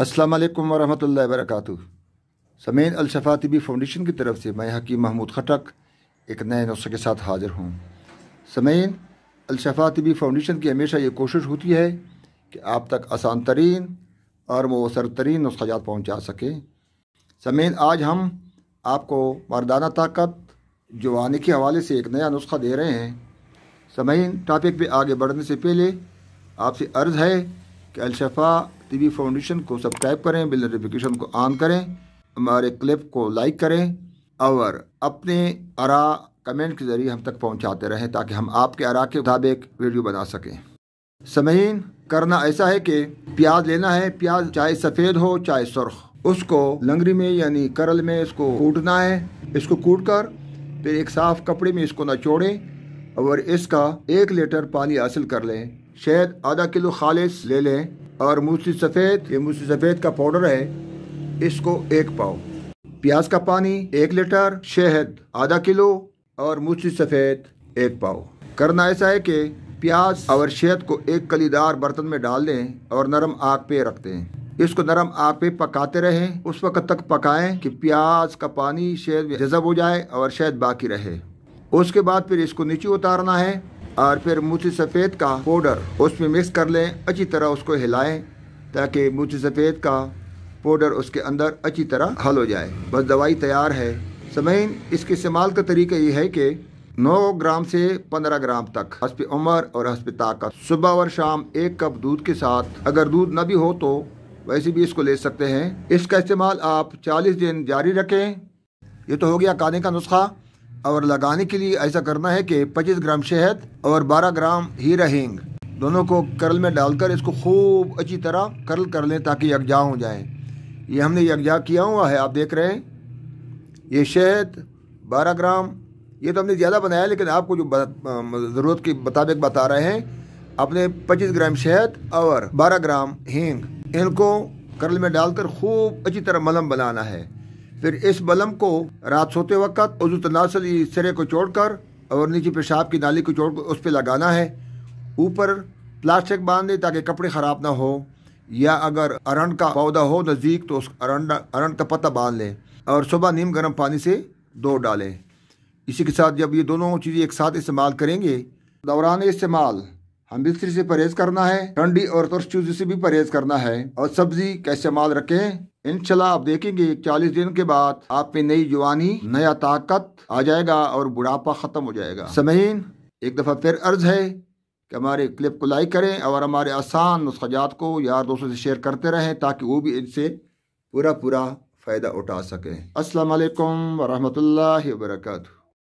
अस्सलाम वालेकुम वरहमतुल्लाहि वबरकातुहू समीन अलशफा तबी फाउंडेशन की तरफ से मैं हकीम महमूद खटक एक नए नुस्खे के साथ हाजिर हूँ समीन अलशफा तबी फाउंडेशन की हमेशा ये कोशिश होती है कि आप तक आसान तरीन और मवसर तरीन नुस्खात पहुँचा सकें समीन आज हम आपको मर्दाना ताकत जवानी के हवाले से एक नया नुस्खा दे रहे हैं समीन टॉपिक पर आगे बढ़ने से पहले आपसे अर्ज़ है कि अलशफा टीवी फाउंडेशन को सब्सक्राइब करें बिल नोटिफिकेशन को ऑन करें हमारे क्लिप को लाइक करें और अपने आरा कमेंट के ज़रिए हम तक पहुंचाते रहें ताकि हम आपके आरा के मुताबिक वीडियो बना सकें समीन करना ऐसा है कि प्याज लेना है प्याज चाहे सफ़ेद हो चाहे सुरख उसको लंगरी में यानी करल में इसको कूटना है इसको कूट कर फिर एक साफ़ कपड़े में इसको नचोड़ें और इसका एक लीटर पानी हासिल कर लें शायद आधा किलो खालिश ले लें और मूसी सफ़ेद ये मूसी सफ़ेद का पाउडर है इसको एक पाव प्याज का पानी एक लीटर शहद आधा किलो और मूसी सफ़ेद एक पाव करना ऐसा है कि प्याज और शहद को एक कलीदार बर्तन में डाल दें और नरम आग पे रख दें इसको नरम आग पे पकाते रहें उस वक्त तक पकाएं कि प्याज का पानी शहद जजब हो जाए और शहद बाकी रहे उसके बाद फिर इसको नीचे उतारना है और फिर मूसी सफ़ेद का पाउडर उसमें मिक्स कर लें अच्छी तरह उसको हिलाएं ताकि मूसी सफ़ेद का पाउडर उसके अंदर अच्छी तरह हल हो जाए बस दवाई तैयार है समीन इसके इस्तेमाल का तरीका ये है कि 9 ग्राम से 15 ग्राम तक हसप उम्र और हसब ताकत सुबह और शाम एक कप दूध के साथ अगर दूध न भी हो तो वैसे भी इसको ले सकते हैं इसका इस्तेमाल आप 40 दिन जारी रखें ये तो हो गया काने का नुस्खा और लगाने के लिए ऐसा करना है कि 25 ग्राम शहद और 12 ग्राम हीरा हींग दोनों को करल में डालकर इसको खूब अच्छी तरह करल कर लें ताकि यकजा हो जाए ये हमने यकजा किया हुआ है आप देख रहे हैं ये शहद 12 ग्राम ये तो हमने ज़्यादा बनाया लेकिन आपको जो ज़रूरत के मुताबिक बता रहे हैं अपने पच्चीस ग्राम शहद और बारह ग्राम हींग इनको करल में डालकर खूब अच्छी तरह मलम बनाना है फिर इस बलम को रात सोते वक्त उजू तनासली सिरे को छोड़कर और नीचे पेशाब की नाली को छोड़ उस पर लगाना है ऊपर प्लास्टिक बांध दें ताकि कपड़े ख़राब ना हो या अगर अरन का पौधा हो नज़दीक तो उस अरंड अरंड का पत्ता बांध लें और सुबह नीम गर्म पानी से दो डालें इसी के साथ जब ये दोनों चीज़ें एक साथ इस्तेमाल करेंगे दौरान इस्तेमाल हम बिस्तरी से परहेज़ करना है ठंडी और तरस चीज़ों से भी परहेज़ करना है और सब्ज़ी का इस्तेमाल रखें इनशाला आप देखेंगे चालीस दिन के बाद आप में नई जवानी नया ताकत आ जाएगा और बुढ़ापा ख़त्म हो जाएगा समीन एक दफ़ा फिर अर्ज़ है कि हमारे क्लिप को लाइक करें और हमारे आसान नुस्खात को यार दोस्तों से शेयर करते रहें ताकि वो भी इनसे पूरा पूरा फ़ायदा उठा सकें असलकम वरहमल वर्का